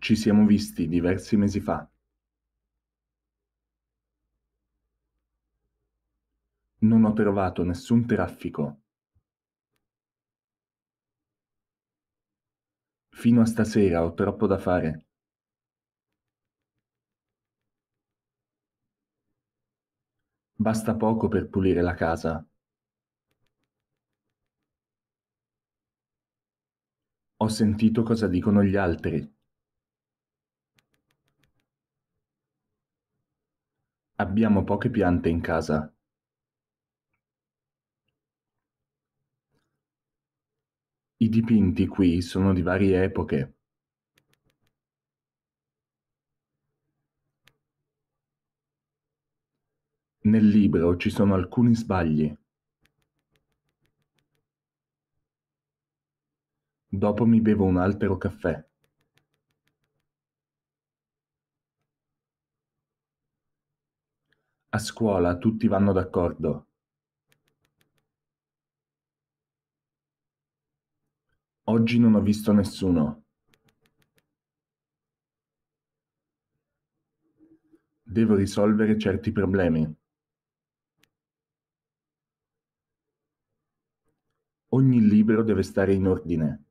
Ci siamo visti diversi mesi fa. Non ho trovato nessun traffico. Fino a stasera ho troppo da fare. Basta poco per pulire la casa. Ho sentito cosa dicono gli altri. Abbiamo poche piante in casa. I dipinti qui sono di varie epoche. Nel libro ci sono alcuni sbagli. Dopo mi bevo un altro caffè. A scuola tutti vanno d'accordo. Oggi non ho visto nessuno. Devo risolvere certi problemi. Ogni libro deve stare in ordine.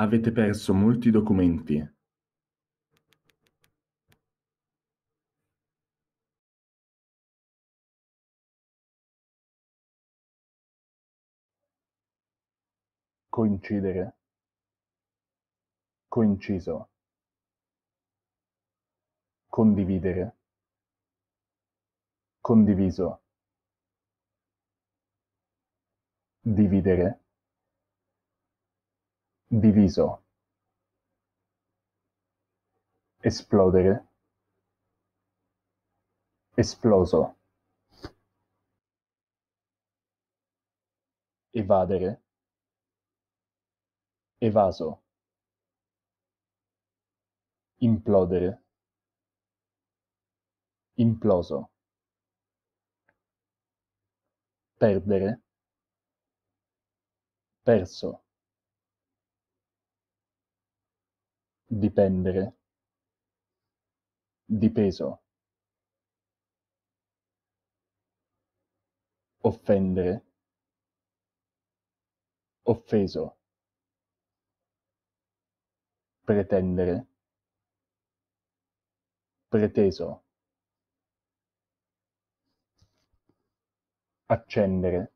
Avete perso molti documenti. coincidere coinciso condividere condiviso dividere diviso esplodere esploso evadere evaso implodere imploso perdere perso dipendere dipeso offendere offeso pretendere, preteso, accendere,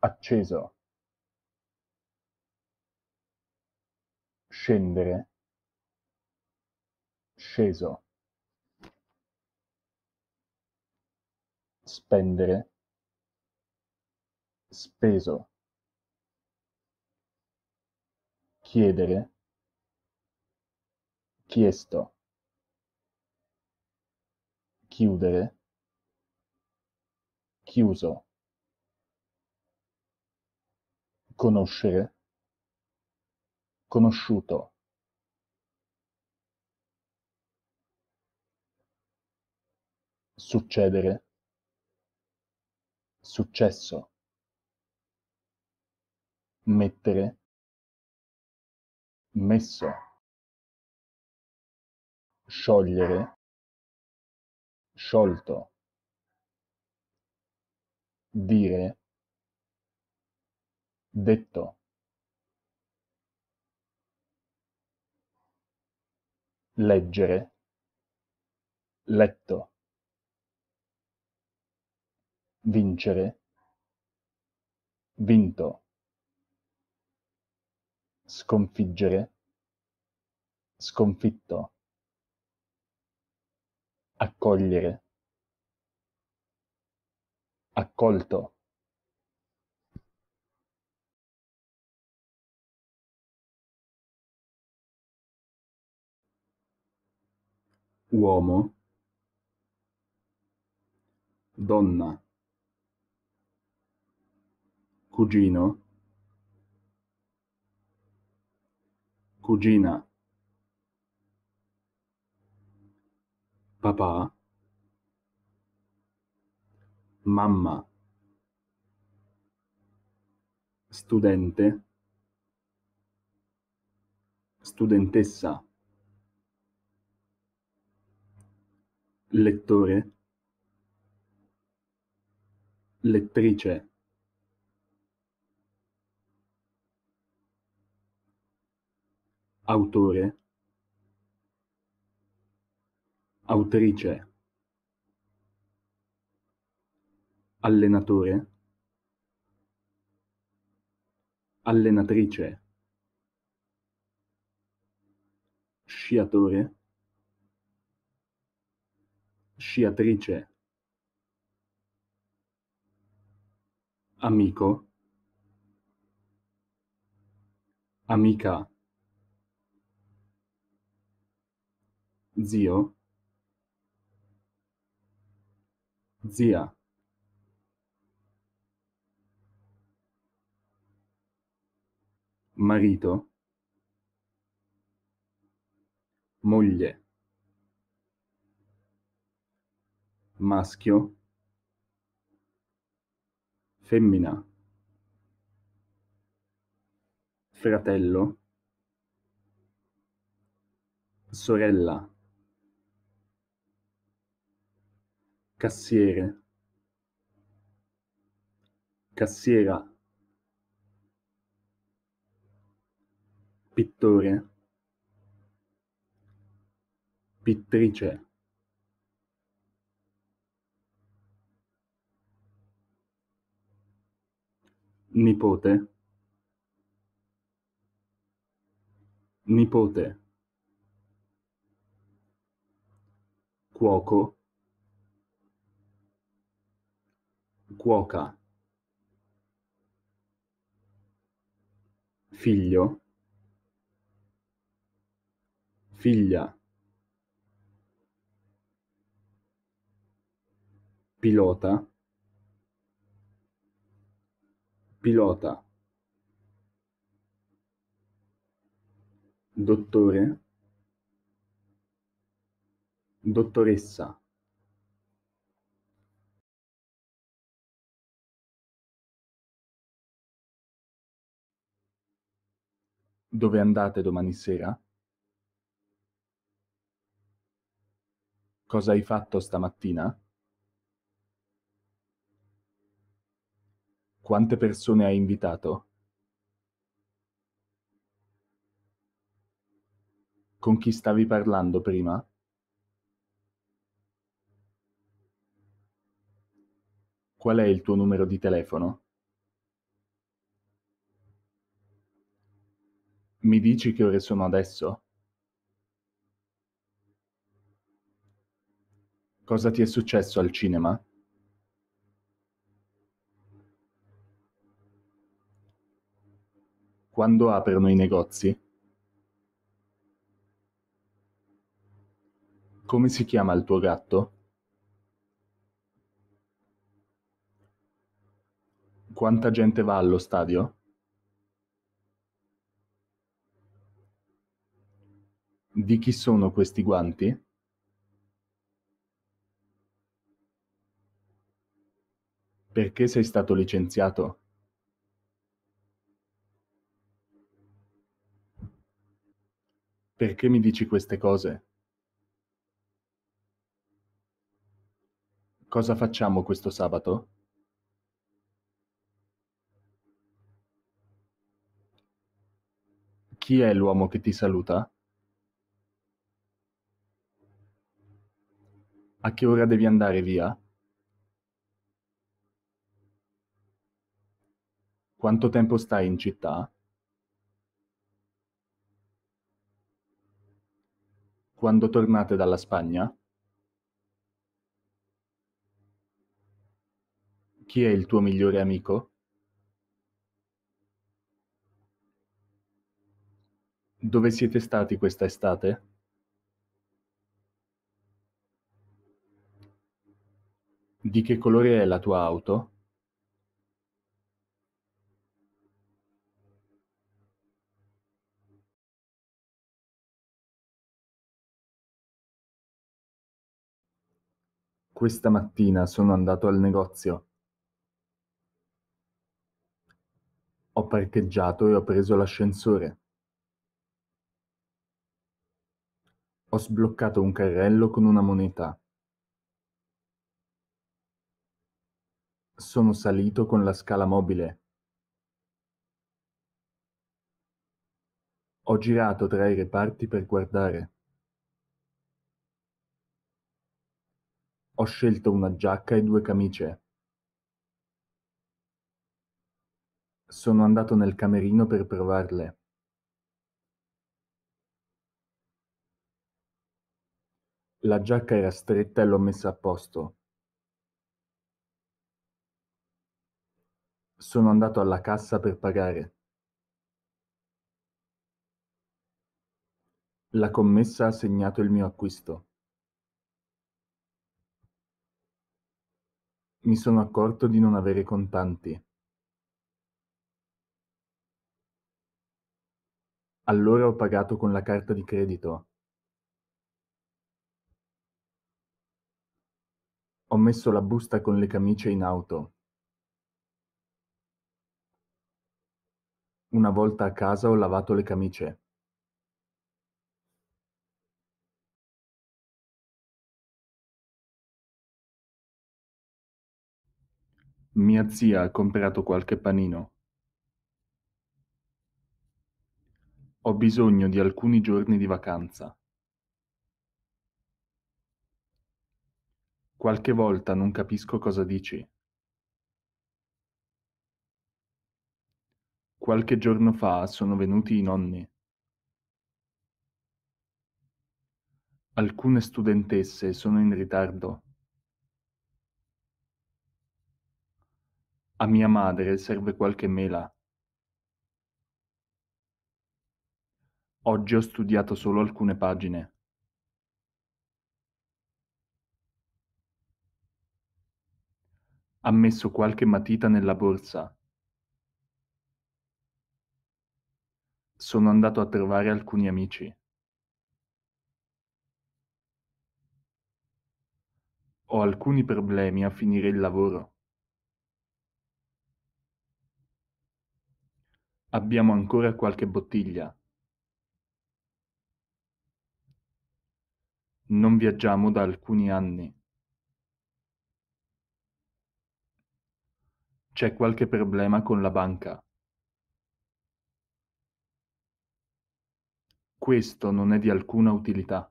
acceso, scendere, sceso, spendere, speso. chiedere, chiesto, chiudere, chiuso, conoscere, conosciuto. Succedere, successo, mettere, messo sciogliere sciolto dire detto leggere letto vincere vinto sconfiggere sconfitto accogliere accolto uomo, donna, cugino, cugina. papà, mamma, studente, studentessa, lettore, lettrice. Autore Autrice Allenatore Allenatrice Sciatore Sciatrice Amico Amica Zio zia marito moglie maschio femmina fratello sorella cassiere cassiera pittore pittrice nipote nipote cuoco cuoca figlio figlia pilota pilota dottore dottoressa Dove andate domani sera? Cosa hai fatto stamattina? Quante persone hai invitato? Con chi stavi parlando prima? Qual è il tuo numero di telefono? Mi dici che ore sono adesso? Cosa ti è successo al cinema? Quando aprono i negozi? Come si chiama il tuo gatto? Quanta gente va allo stadio? Di chi sono questi guanti? Perché sei stato licenziato? Perché mi dici queste cose? Cosa facciamo questo sabato? Chi è l'uomo che ti saluta? A che ora devi andare via? Quanto tempo stai in città? Quando tornate dalla Spagna? Chi è il tuo migliore amico? Dove siete stati questa estate? Di che colore è la tua auto? Questa mattina sono andato al negozio. Ho parcheggiato e ho preso l'ascensore. Ho sbloccato un carrello con una moneta. Sono salito con la scala mobile. Ho girato tra i reparti per guardare. Ho scelto una giacca e due camicie. Sono andato nel camerino per provarle. La giacca era stretta e l'ho messa a posto. Sono andato alla cassa per pagare. La commessa ha segnato il mio acquisto. Mi sono accorto di non avere contanti. Allora ho pagato con la carta di credito. Ho messo la busta con le camicie in auto. Una volta a casa ho lavato le camicie. Mia zia ha comprato qualche panino. Ho bisogno di alcuni giorni di vacanza. Qualche volta non capisco cosa dici. Qualche giorno fa sono venuti i nonni. Alcune studentesse sono in ritardo. A mia madre serve qualche mela. Oggi ho studiato solo alcune pagine. Ha messo qualche matita nella borsa. sono andato a trovare alcuni amici. Ho alcuni problemi a finire il lavoro. Abbiamo ancora qualche bottiglia. Non viaggiamo da alcuni anni. C'è qualche problema con la banca. Questo non è di alcuna utilità.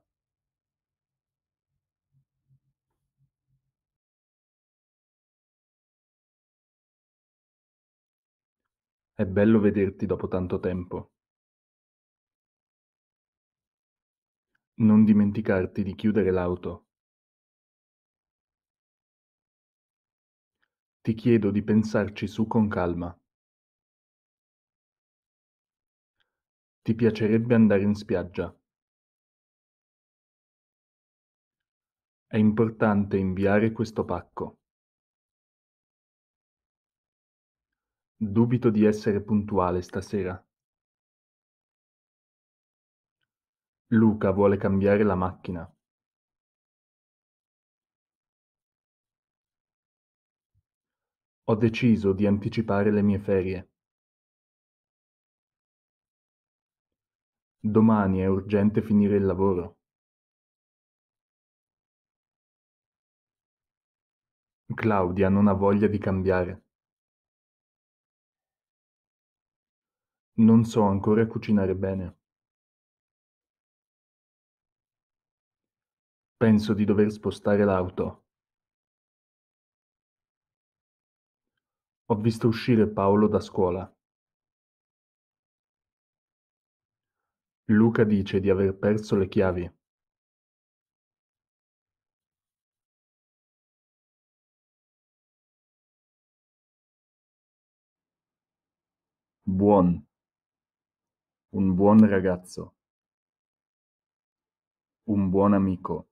È bello vederti dopo tanto tempo. Non dimenticarti di chiudere l'auto. Ti chiedo di pensarci su con calma. Ti piacerebbe andare in spiaggia. È importante inviare questo pacco. Dubito di essere puntuale stasera. Luca vuole cambiare la macchina. Ho deciso di anticipare le mie ferie. Domani è urgente finire il lavoro. Claudia non ha voglia di cambiare. Non so ancora cucinare bene. Penso di dover spostare l'auto. Ho visto uscire Paolo da scuola. Luca dice di aver perso le chiavi. Buon. Un buon ragazzo. Un buon amico.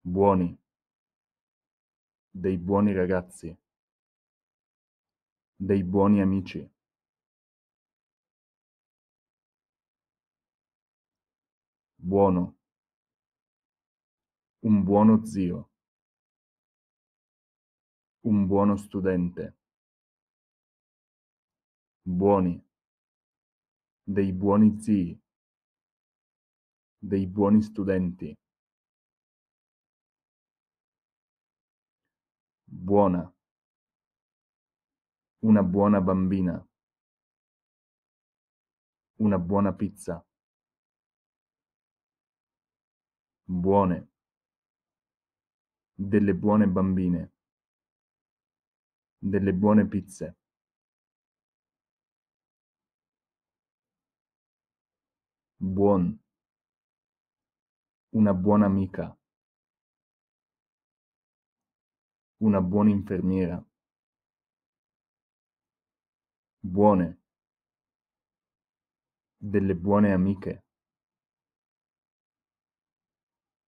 Buoni. Dei buoni ragazzi. Dei buoni amici. Buono. Un buono zio. Un buono studente. Buoni. Dei buoni zii. Dei buoni studenti. Buona. Una buona bambina. Una buona pizza. buone, delle buone bambine, delle buone pizze. Buon, una buona amica, una buona infermiera. Buone, delle buone amiche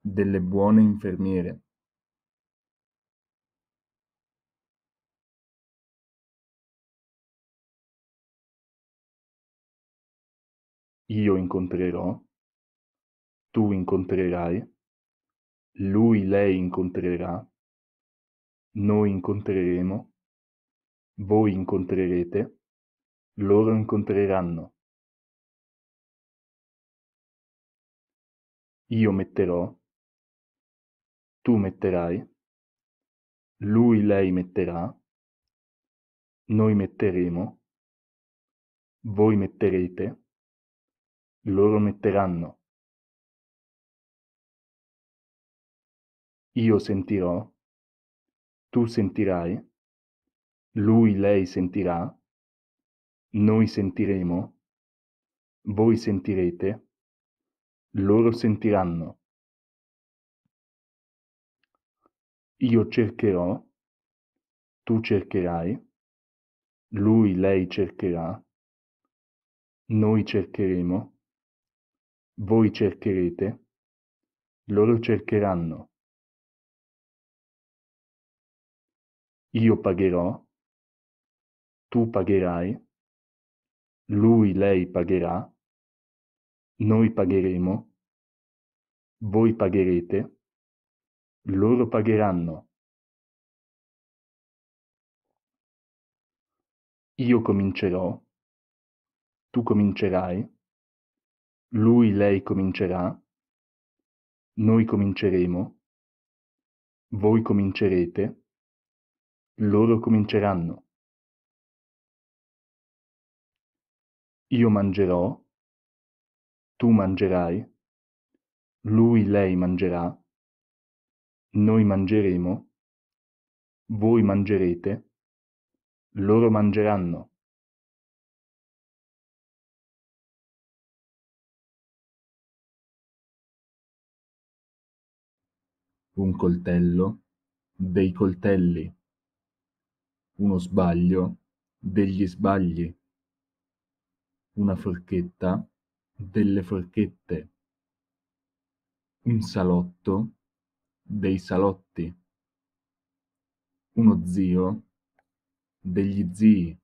delle buone infermiere io incontrerò, tu incontrerai, lui lei incontrerà, noi incontreremo, voi incontrerete, loro incontreranno. Io metterò, tu metterai, lui/lei metterà, noi metteremo, voi metterete, loro metteranno. Io sentirò, tu sentirai, lui/lei sentirà, noi sentiremo, voi sentirete, loro sentiranno. Io cercherò, tu cercherai, lui lei cercherà, noi cercheremo, voi cercherete, loro cercheranno. Io pagherò, tu pagherai, lui lei pagherà, noi pagheremo, voi pagherete, loro pagheranno. Io comincerò, tu comincerai, lui, lei comincerà, noi cominceremo, voi comincerete, loro cominceranno. Io mangerò, tu mangerai, lui, lei mangerà, noi mangeremo, voi mangerete, loro mangeranno. Un coltello, dei coltelli. Uno sbaglio, degli sbagli. Una forchetta, delle forchette. Un salotto, dei salotti, uno zio, degli zii,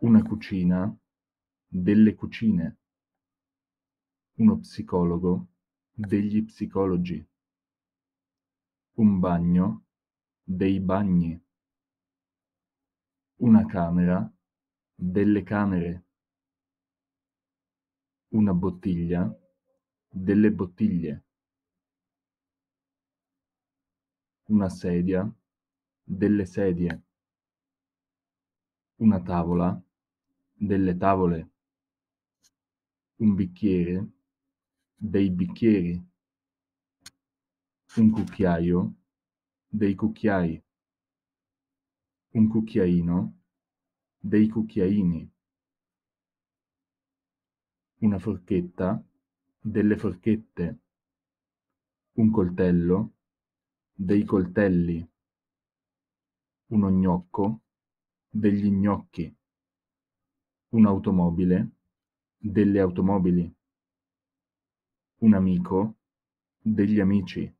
una cucina, delle cucine, uno psicologo, degli psicologi, un bagno, dei bagni, una camera, delle camere, una bottiglia, delle bottiglie, una sedia, delle sedie, una tavola, delle tavole, un bicchiere, dei bicchieri, un cucchiaio, dei cucchiai, un cucchiaino, dei cucchiaini, una forchetta, delle forchette, un coltello, dei coltelli, uno gnocco, degli gnocchi, un'automobile, delle automobili, un amico, degli amici.